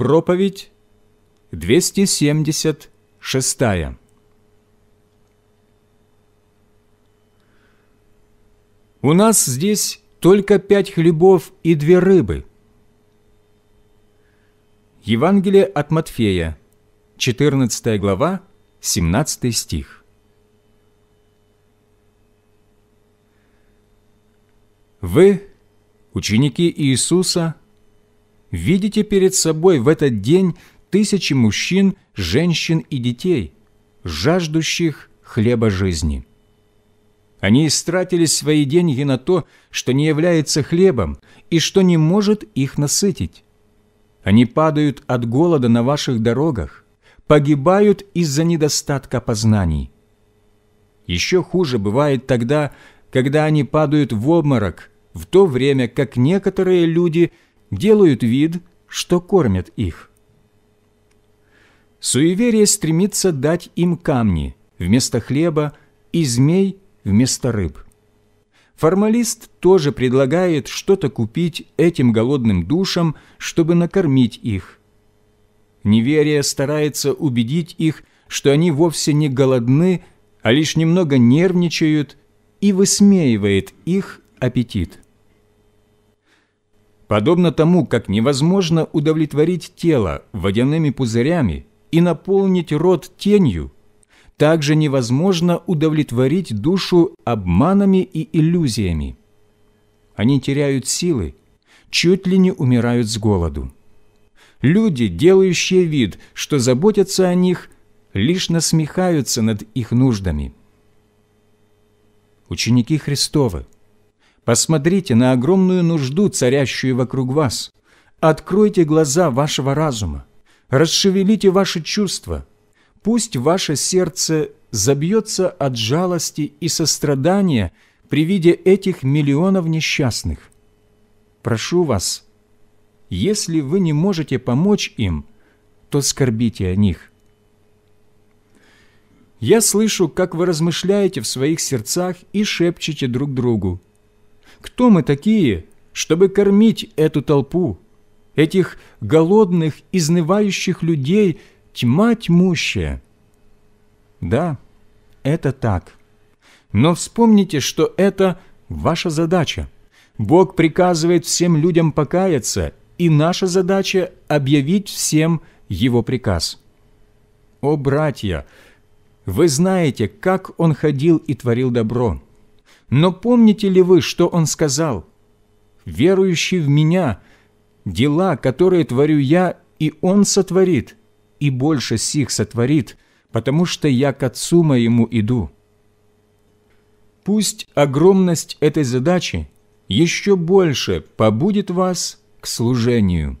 Проповедь 276. У нас здесь только пять хлебов и две рыбы. Евангелие от Матфея, 14 глава, 17 стих. Вы, ученики Иисуса, видите перед собой в этот день тысячи мужчин, женщин и детей, жаждущих хлеба жизни. Они истратили свои деньги на то, что не является хлебом и что не может их насытить. Они падают от голода на ваших дорогах, погибают из-за недостатка познаний. Еще хуже бывает тогда, когда они падают в обморок, в то время как некоторые люди – делают вид, что кормят их. Суеверие стремится дать им камни вместо хлеба и змей вместо рыб. Формалист тоже предлагает что-то купить этим голодным душам, чтобы накормить их. Неверие старается убедить их, что они вовсе не голодны, а лишь немного нервничают и высмеивает их аппетит. Подобно тому, как невозможно удовлетворить тело водяными пузырями и наполнить рот тенью, также невозможно удовлетворить душу обманами и иллюзиями. Они теряют силы, чуть ли не умирают с голоду. Люди, делающие вид, что заботятся о них, лишь насмехаются над их нуждами. Ученики Христовы – Посмотрите на огромную нужду, царящую вокруг вас. Откройте глаза вашего разума. Расшевелите ваши чувства. Пусть ваше сердце забьется от жалости и сострадания при виде этих миллионов несчастных. Прошу вас, если вы не можете помочь им, то скорбите о них. Я слышу, как вы размышляете в своих сердцах и шепчете друг другу. Кто мы такие, чтобы кормить эту толпу, этих голодных, изнывающих людей, тьма тьмущая? Да, это так. Но вспомните, что это ваша задача. Бог приказывает всем людям покаяться, и наша задача – объявить всем Его приказ. О, братья, вы знаете, как Он ходил и творил добро – но помните ли вы, что он сказал? «Верующий в меня, дела, которые творю я, и он сотворит, и больше сих сотворит, потому что я к Отцу моему иду». Пусть огромность этой задачи еще больше побудет вас к служению.